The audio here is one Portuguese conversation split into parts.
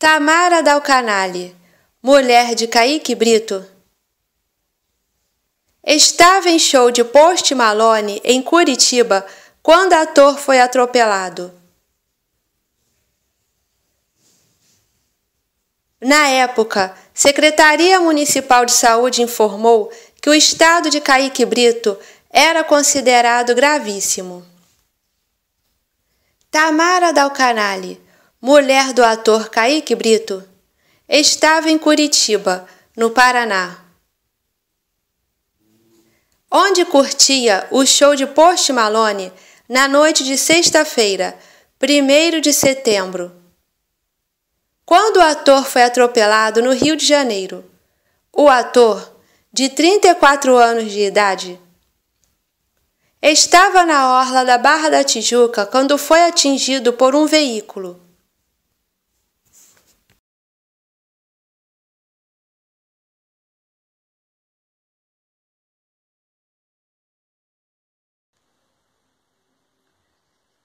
Tamara Dalcanale, mulher de Caíque Brito. Estava em show de Post Malone em Curitiba quando ator foi atropelado. Na época, Secretaria Municipal de Saúde informou que o estado de Caíque Brito era considerado gravíssimo. Tamara Dalcanale mulher do ator Kaique Brito, estava em Curitiba, no Paraná, onde curtia o show de Post Malone na noite de sexta-feira, 1 de setembro. Quando o ator foi atropelado no Rio de Janeiro, o ator, de 34 anos de idade, estava na orla da Barra da Tijuca quando foi atingido por um veículo.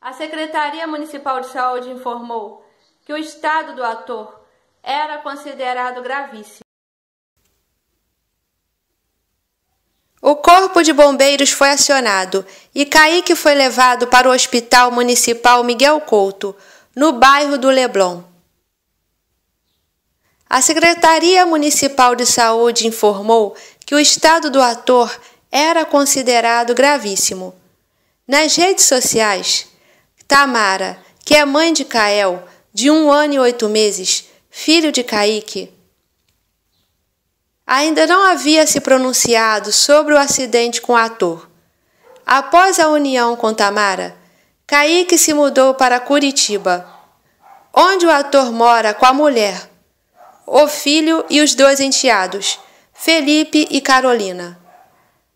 A Secretaria Municipal de Saúde informou que o estado do ator era considerado gravíssimo. O Corpo de Bombeiros foi acionado e Kaique foi levado para o Hospital Municipal Miguel Couto, no bairro do Leblon. A Secretaria Municipal de Saúde informou que o estado do ator era considerado gravíssimo. Nas redes sociais, Tamara, que é mãe de Cael, de um ano e oito meses, filho de Caíque. Ainda não havia se pronunciado sobre o acidente com o ator. Após a união com Tamara, Caíque se mudou para Curitiba, onde o ator mora com a mulher, o filho e os dois enteados, Felipe e Carolina.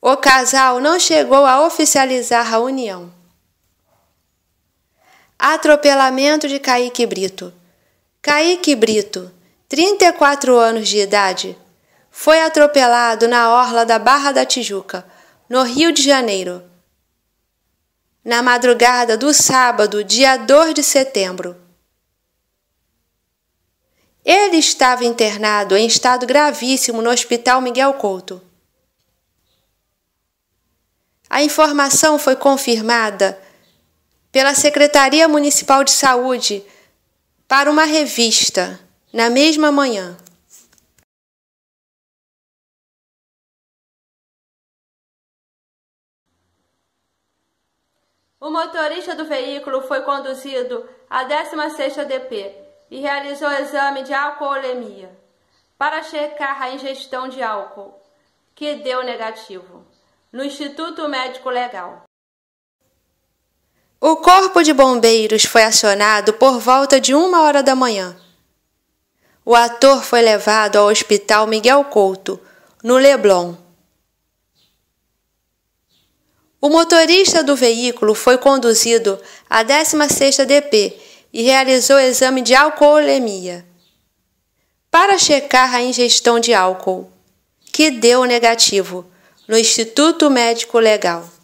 O casal não chegou a oficializar a união. Atropelamento de Kaique Brito. Kaique Brito, 34 anos de idade, foi atropelado na orla da Barra da Tijuca, no Rio de Janeiro. Na madrugada do sábado, dia 2 de setembro. Ele estava internado em estado gravíssimo no Hospital Miguel Couto. A informação foi confirmada pela Secretaria Municipal de Saúde para uma revista na mesma manhã. O motorista do veículo foi conduzido à 16ª DP e realizou exame de alcoolemia para checar a ingestão de álcool, que deu negativo, no Instituto Médico Legal. O corpo de bombeiros foi acionado por volta de uma hora da manhã. O ator foi levado ao Hospital Miguel Couto, no Leblon. O motorista do veículo foi conduzido à 16ª DP e realizou exame de alcoolemia para checar a ingestão de álcool, que deu negativo no Instituto Médico Legal.